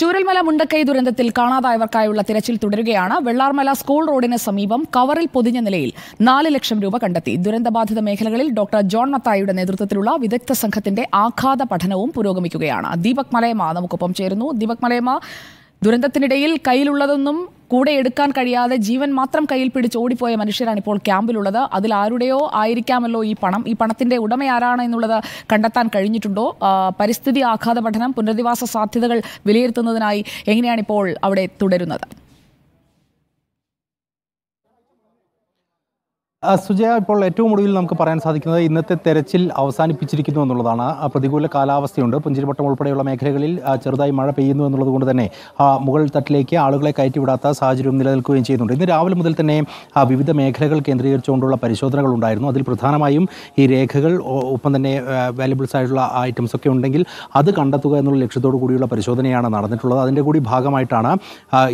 ചൂരൽമല മുണ്ടക്കൈ ദുരന്തത്തിൽ കാണാതായവർക്കായുള്ള തിരച്ചിൽ തുടരുകയാണ് വെള്ളാർമല സ്കൂൾ റോഡിന് സമീപം കവറിൽ പൊതിഞ്ഞ നിലയിൽ നാല് ലക്ഷം രൂപ കണ്ടെത്തി ദുരന്തബാധിത മേഖലകളിൽ ഡോക്ടർ ജോൺ മത്തായിയുടെ നേതൃത്വത്തിലുള്ള വിദഗ്ധ സംഘത്തിന്റെ ആഘാത പഠനവും പുരോഗമിക്കുകയാണ് ദീപക് മലയമ്മ നമുക്കൊപ്പം ചേരുന്നു ദീപക് മലയമ്മ ദുരന്തത്തിനിടയിൽ കയ്യിലുള്ളതൊന്നും കൂടെ എടുക്കാൻ കഴിയാതെ ജീവൻ മാത്രം കയ്യിൽ പിടിച്ച് ഓടിപ്പോയ മനുഷ്യരാണ് ഇപ്പോൾ ക്യാമ്പിലുള്ളത് അതിൽ ആരുടെയോ ആയിരിക്കാമല്ലോ ഈ പണം ഈ പണത്തിന്റെ ഉടമ ആരാണ് എന്നുള്ളത് കണ്ടെത്താൻ കഴിഞ്ഞിട്ടുണ്ടോ പരിസ്ഥിതി ആഘാത പഠനം പുനരധിവാസ സാധ്യതകൾ വിലയിരുത്തുന്നതിനായി എങ്ങനെയാണ് ഇപ്പോൾ അവിടെ തുടരുന്നത് സുജയ ഇപ്പോൾ ഏറ്റവും ഒടുവിൽ നമുക്ക് പറയാൻ സാധിക്കുന്നത് ഇന്നത്തെ തെരച്ചിൽ അവസാനിപ്പിച്ചിരിക്കുന്നു എന്നുള്ളതാണ് പ്രതികൂല കാലാവസ്ഥയുണ്ട് പുഞ്ചിരിവട്ടം ഉൾപ്പെടെയുള്ള മേഖലകളിൽ ചെറുതായി മഴ പെയ്യുന്നു എന്നുള്ളത് കൊണ്ട് തന്നെ മുകൾ തട്ടിലേക്ക് ആളുകളെ കയറ്റിവിടാത്ത സാഹചര്യം നിലനിൽക്കുകയും ചെയ്യുന്നുണ്ട് ഇന്ന് രാവിലെ മുതൽ തന്നെ ആ വിവിധ മേഖലകൾ കേന്ദ്രീകരിച്ചുകൊണ്ടുള്ള പരിശോധനകൾ ഉണ്ടായിരുന്നു അതിൽ പ്രധാനമായും ഈ രേഖകൾ ഒപ്പം തന്നെ വാല്യബിൾസ് ആയിട്ടുള്ള ഐറ്റംസ് ഒക്കെ ഉണ്ടെങ്കിൽ അത് കണ്ടെത്തുക എന്നുള്ള ലക്ഷ്യത്തോടു കൂടിയുള്ള പരിശോധനയാണ് നടന്നിട്ടുള്ളത് അതിൻ്റെ കൂടി ഭാഗമായിട്ടാണ്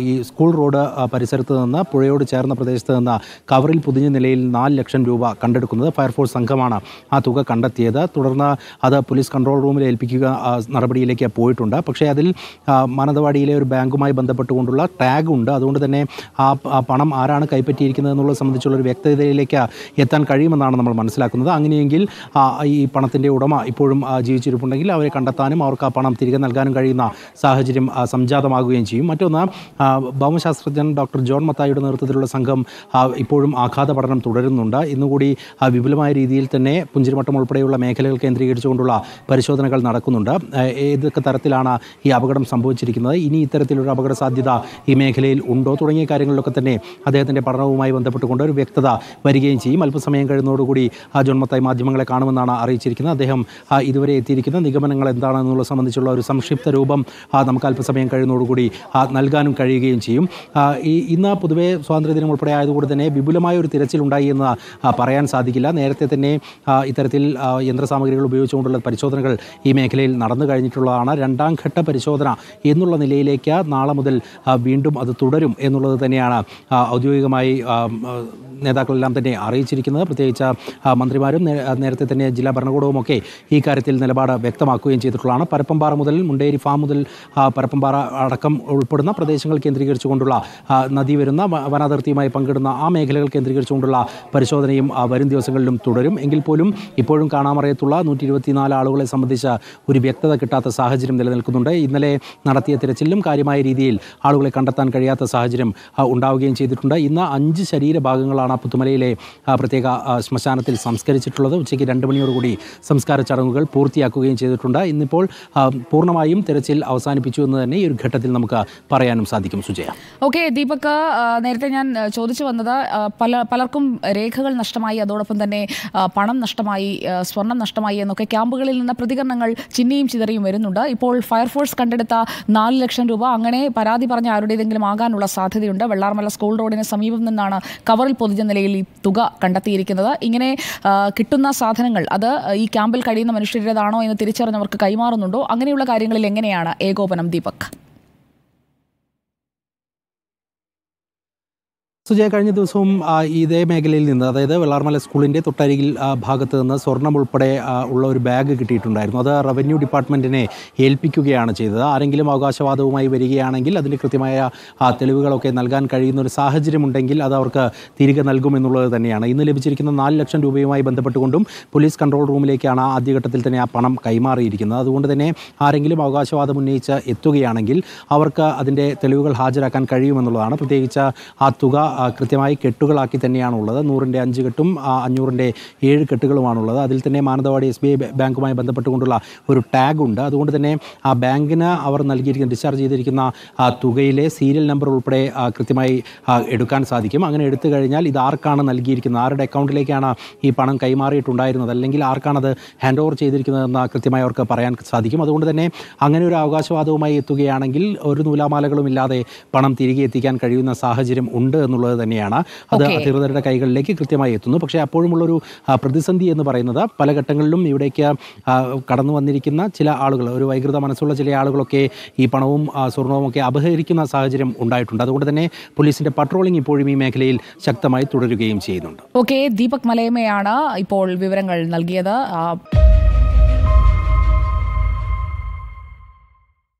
ഈ സ്കൂൾ റോഡ് പരിസരത്ത് നിന്ന് പുഴയോട് ചേർന്ന പ്രദേശത്ത് നിന്ന് കവറിൽ പുതിഞ്ഞ നിലയിൽ നാല് ലക്ഷം രൂപ കണ്ടെടുക്കുന്നത് ഫയർഫോഴ്സ് സംഘമാണ് ആ തുക കണ്ടെത്തിയത് തുടർന്ന് അത് പോലീസ് കൺട്രോൾ റൂമിൽ ഏൽപ്പിക്കുക നടപടിയിലേക്ക് പോയിട്ടുണ്ട് പക്ഷേ അതിൽ മാനന്തവാടിയിലെ ഒരു ബാങ്കുമായി ബന്ധപ്പെട്ടുകൊണ്ടുള്ള ടാഗ് ഉണ്ട് അതുകൊണ്ട് തന്നെ ആ പണം ആരാണ് കൈപ്പറ്റിയിരിക്കുന്നത് എന്നുള്ളത് സംബന്ധിച്ചുള്ള ഒരു വ്യക്തതയിലേക്ക് എത്താൻ കഴിയുമെന്നാണ് നമ്മൾ മനസ്സിലാക്കുന്നത് അങ്ങനെയെങ്കിൽ ഈ പണത്തിൻ്റെ ഉടമ ഇപ്പോഴും ജീവിച്ചിരിപ്പുണ്ടെങ്കിൽ അവരെ കണ്ടെത്താനും അവർക്ക് ആ പണം തിരികെ നൽകാനും കഴിയുന്ന സാഹചര്യം സംജാതമാകുകയും ചെയ്യും മറ്റൊന്ന് ഭൗമശാസ്ത്രജ്ഞൻ ഡോക്ടർ ജോൺ മത്തായിയുടെ നേതൃത്വത്തിലുള്ള സംഘം ഇപ്പോഴും ആഘാത പഠനം തുടരുന്നു തുടരുന്നുണ്ട് ഇന്നുകൂടി വിപുലമായ രീതിയിൽ തന്നെ പുഞ്ചിരിമട്ടം ഉൾപ്പെടെയുള്ള മേഖലകൾ കേന്ദ്രീകരിച്ചുകൊണ്ടുള്ള പരിശോധനകൾ നടക്കുന്നുണ്ട് ഏതൊക്കെ തരത്തിലാണ് ഈ അപകടം സംഭവിച്ചിരിക്കുന്നത് ഇനി ഇത്തരത്തിലൊരു അപകട സാധ്യത ഈ മേഖലയിൽ ഉണ്ടോ തുടങ്ങിയ കാര്യങ്ങളിലൊക്കെ തന്നെ അദ്ദേഹത്തിൻ്റെ പഠനവുമായി ബന്ധപ്പെട്ടുകൊണ്ട് ഒരു വ്യക്തത വരികയും ചെയ്യും അല്പസമയം ആ ജന്മത്തായി മാധ്യമങ്ങളെ കാണുമെന്നാണ് അറിയിച്ചിരിക്കുന്നത് അദ്ദേഹം ഇതുവരെ എത്തിയിരിക്കുന്ന നിഗമനങ്ങൾ എന്താണെന്നുള്ള സംബന്ധിച്ചുള്ള ഒരു സംക്ഷിപ്ത രൂപം നമുക്ക് അല്പസമയം കഴിഞ്ഞതോടുകൂടി നൽകാനും കഴിയുകയും ചെയ്യും ഈ ഇന്ന് പൊതുവെ സ്വാതന്ത്ര്യദിനം ഉൾപ്പെടെ ആയതുകൊണ്ട് തന്നെ വിപുലമായ ഒരു തിരച്ചിലുണ്ടായി എന്ന് പറയാൻ സാധിക്കില്ല നേരത്തെ തന്നെ ഇത്തരത്തിൽ യന്ത്രസാമഗ്രികൾ ഉപയോഗിച്ചുകൊണ്ടുള്ള പരിശോധനകൾ ഈ മേഖലയിൽ നടന്നു കഴിഞ്ഞിട്ടുള്ളതാണ് രണ്ടാം ഘട്ട പരിശോധന എന്നുള്ള നിലയിലേക്ക് നാളെ മുതൽ വീണ്ടും അത് തുടരും എന്നുള്ളത് തന്നെയാണ് ഔദ്യോഗികമായി നേതാക്കളെല്ലാം തന്നെ അറിയിച്ചിരിക്കുന്നത് പ്രത്യേകിച്ച് മന്ത്രിമാരും നേരത്തെ തന്നെ ജില്ലാ ഭരണകൂടവും ഒക്കെ ഈ കാര്യത്തിൽ നിലപാട് വ്യക്തമാക്കുകയും ചെയ്തിട്ടുള്ളതാണ് പരപ്പംപാറ മുതൽ മുണ്ടേരി ഫാം മുതൽ പരപ്പംപാറ അടക്കം ഉൾപ്പെടുന്ന പ്രദേശങ്ങൾ കേന്ദ്രീകരിച്ചുകൊണ്ടുള്ള നദി വരുന്ന വനാതിർത്തിയുമായി പങ്കിടുന്ന ആ മേഖലകൾ കേന്ദ്രീകരിച്ചുകൊണ്ടുള്ള പരിശോധനയും വരും ദിവസങ്ങളിലും തുടരും എങ്കിൽ പോലും ഇപ്പോഴും കാണാമറിയത്തുള്ള നൂറ്റി ഇരുപത്തിനാല് ആളുകളെ സംബന്ധിച്ച് ഒരു വ്യക്തത കിട്ടാത്ത സാഹചര്യം നിലനിൽക്കുന്നുണ്ട് ഇന്നലെ നടത്തിയ തിരച്ചിലും കാര്യമായ രീതിയിൽ ആളുകളെ കണ്ടെത്താൻ കഴിയാത്ത സാഹചര്യം ഉണ്ടാവുകയും ചെയ്തിട്ടുണ്ട് ഇന്ന് അഞ്ച് ശരീരഭാഗങ്ങളാണ് മൃതദേഹങ്ങളാണ് പുത്തുമലയിലെ പ്രത്യേക ശ്മശാനത്തിൽ സംസ്കരിച്ചിട്ടുള്ളത് ഉച്ചയ്ക്ക് രണ്ട് മണിയോടുകൂടി സംസ്കാര ചടങ്ങുകൾ പൂർത്തിയാക്കുകയും ചെയ്തിട്ടുണ്ട് ഇന്നിപ്പോൾ പൂർണ്ണമായും തിരച്ചിൽ അവസാനിപ്പിച്ചു എന്ന് തന്നെ ഈ ഒരു ഘട്ടത്തിൽ നമുക്ക് പറയാനും സാധിക്കും സുജയ ഓക്കെ ദീപക് നേരത്തെ ഞാൻ ചോദിച്ചു വന്നത് പല പലർക്കും രേഖകൾ നഷ്ടമായി അതോടൊപ്പം തന്നെ പണം നഷ്ടമായി സ്വർണം നഷ്ടമായി എന്നൊക്കെ ക്യാമ്പുകളിൽ നിന്ന് പ്രതികരണങ്ങൾ ചിന്നിയും ചിതറിയും വരുന്നുണ്ട് ഇപ്പോൾ ഫയർഫോഴ്സ് കണ്ടെടുത്ത നാല് ലക്ഷം രൂപ അങ്ങനെ പരാതി പറഞ്ഞ ആരുടേതെങ്കിലും ആകാനുള്ള സാധ്യതയുണ്ട് വെള്ളാർമല സ്കൂൾ റോഡിന് സമീപം നിന്നാണ് കവറിൽ പൊതു സാന്നിധ്യ നിലയിൽ ഈ തുക കണ്ടെത്തിയിരിക്കുന്നത് ഇങ്ങനെ കിട്ടുന്ന സാധനങ്ങൾ അത് ഈ ക്യാമ്പിൽ കഴിയുന്ന മനുഷ്യരുടേതാണോ എന്ന് തിരിച്ചറിഞ്ഞവർക്ക് കൈമാറുന്നുണ്ടോ അങ്ങനെയുള്ള കാര്യങ്ങളിൽ എങ്ങനെയാണ് ഏകോപനം ദീപക് സുജയ കഴിഞ്ഞ ദിവസവും ഇതേ മേഖലയിൽ നിന്ന് അതായത് വെള്ളാർമല സ്കൂളിൻ്റെ തൊട്ടരികിൽ ഭാഗത്ത് നിന്ന് സ്വർണം ഉൾപ്പെടെ ഉള്ള ഒരു ബാഗ് കിട്ടിയിട്ടുണ്ടായിരുന്നു അത് റവന്യൂ ഡിപ്പാർട്ട്മെൻറ്റിനെ ഏൽപ്പിക്കുകയാണ് ചെയ്തത് ആരെങ്കിലും അവകാശവാദവുമായി വരികയാണെങ്കിൽ അതിന് കൃത്യമായ തെളിവുകളൊക്കെ നൽകാൻ കഴിയുന്ന ഒരു സാഹചര്യമുണ്ടെങ്കിൽ അത് അവർക്ക് തിരികെ നൽകുമെന്നുള്ളത് തന്നെയാണ് ഇന്ന് ലഭിച്ചിരിക്കുന്ന നാല് ലക്ഷം രൂപയുമായി ബന്ധപ്പെട്ടുകൊണ്ടും പോലീസ് കൺട്രോൾ റൂമിലേക്കാണ് ആദ്യഘട്ടത്തിൽ തന്നെ ആ പണം കൈമാറിയിരിക്കുന്നത് അതുകൊണ്ട് തന്നെ ആരെങ്കിലും അവകാശവാദം ഉന്നയിച്ച് എത്തുകയാണെങ്കിൽ അവർക്ക് അതിൻ്റെ തെളിവുകൾ ഹാജരാക്കാൻ കഴിയുമെന്നുള്ളതാണ് പ്രത്യേകിച്ച് ആ തുക കൃത്യമായി കെട്ടുകളാക്കി തന്നെയാണുള്ളത് നൂറിൻ്റെ അഞ്ച് കെട്ടും അഞ്ഞൂറിൻ്റെ ഏഴ് കെട്ടുകളുമാണുള്ളത് അതിൽ തന്നെ മാനന്തവാടി എസ് ബി ഐ ബാങ്കുമായി ബന്ധപ്പെട്ടുകൊണ്ടുള്ള ഒരു ടാഗ് ഉണ്ട് അതുകൊണ്ട് തന്നെ ആ ബാങ്കിന് അവർ നൽകിയിരിക്കുന്ന ഡിസ്ചാർജ് ചെയ്തിരിക്കുന്ന തുകയിലെ സീരിയൽ നമ്പർ ഉൾപ്പെടെ കൃത്യമായി എടുക്കാൻ സാധിക്കും അങ്ങനെ എടുത്തു കഴിഞ്ഞാൽ ഇത് ആർക്കാണ് നൽകിയിരിക്കുന്നത് ആരുടെ അക്കൗണ്ടിലേക്കാണ് ഈ പണം കൈമാറിയിട്ടുണ്ടായിരുന്നത് അല്ലെങ്കിൽ ആർക്കാണത് ഹാൻഡ് ഓവർ ചെയ്തിരിക്കുന്നതെന്ന് കൃത്യമായി അവർക്ക് പറയാൻ സാധിക്കും അതുകൊണ്ട് തന്നെ അങ്ങനെ ഒരു അവകാശവാദവുമായി എത്തുകയാണെങ്കിൽ ഒരു നൂലാമാലകളും ഇല്ലാതെ പണം തിരികെ എത്തിക്കാൻ കഴിയുന്ന സാഹചര്യം ഉണ്ട് എന്നുള്ളത് എന്നുള്ളത് തന്നെയാണ് അത് അധികൃതരുടെ കൈകളിലേക്ക് കൃത്യമായി എത്തുന്നു പക്ഷേ അപ്പോഴുമുള്ളൊരു പ്രതിസന്ധി എന്ന് പറയുന്നത് പല ഘട്ടങ്ങളിലും ഇവിടേക്ക് കടന്നു വന്നിരിക്കുന്ന ചില ആളുകൾ ഒരു വൈകൃത മനസ്സുള്ള ചില ആളുകളൊക്കെ ഈ പണവും സ്വർണവും ഒക്കെ അപഹരിക്കുന്ന സാഹചര്യം ഉണ്ടായിട്ടുണ്ട് അതുകൊണ്ട് തന്നെ പോലീസിന്റെ പട്രോളിംഗ് ഇപ്പോഴും ഈ മേഖലയിൽ ശക്തമായി തുടരുകയും ചെയ്യുന്നുണ്ട് ഓക്കെ ദീപക് മലയമ്മയാണ് ഇപ്പോൾ വിവരങ്ങൾ നൽകിയത്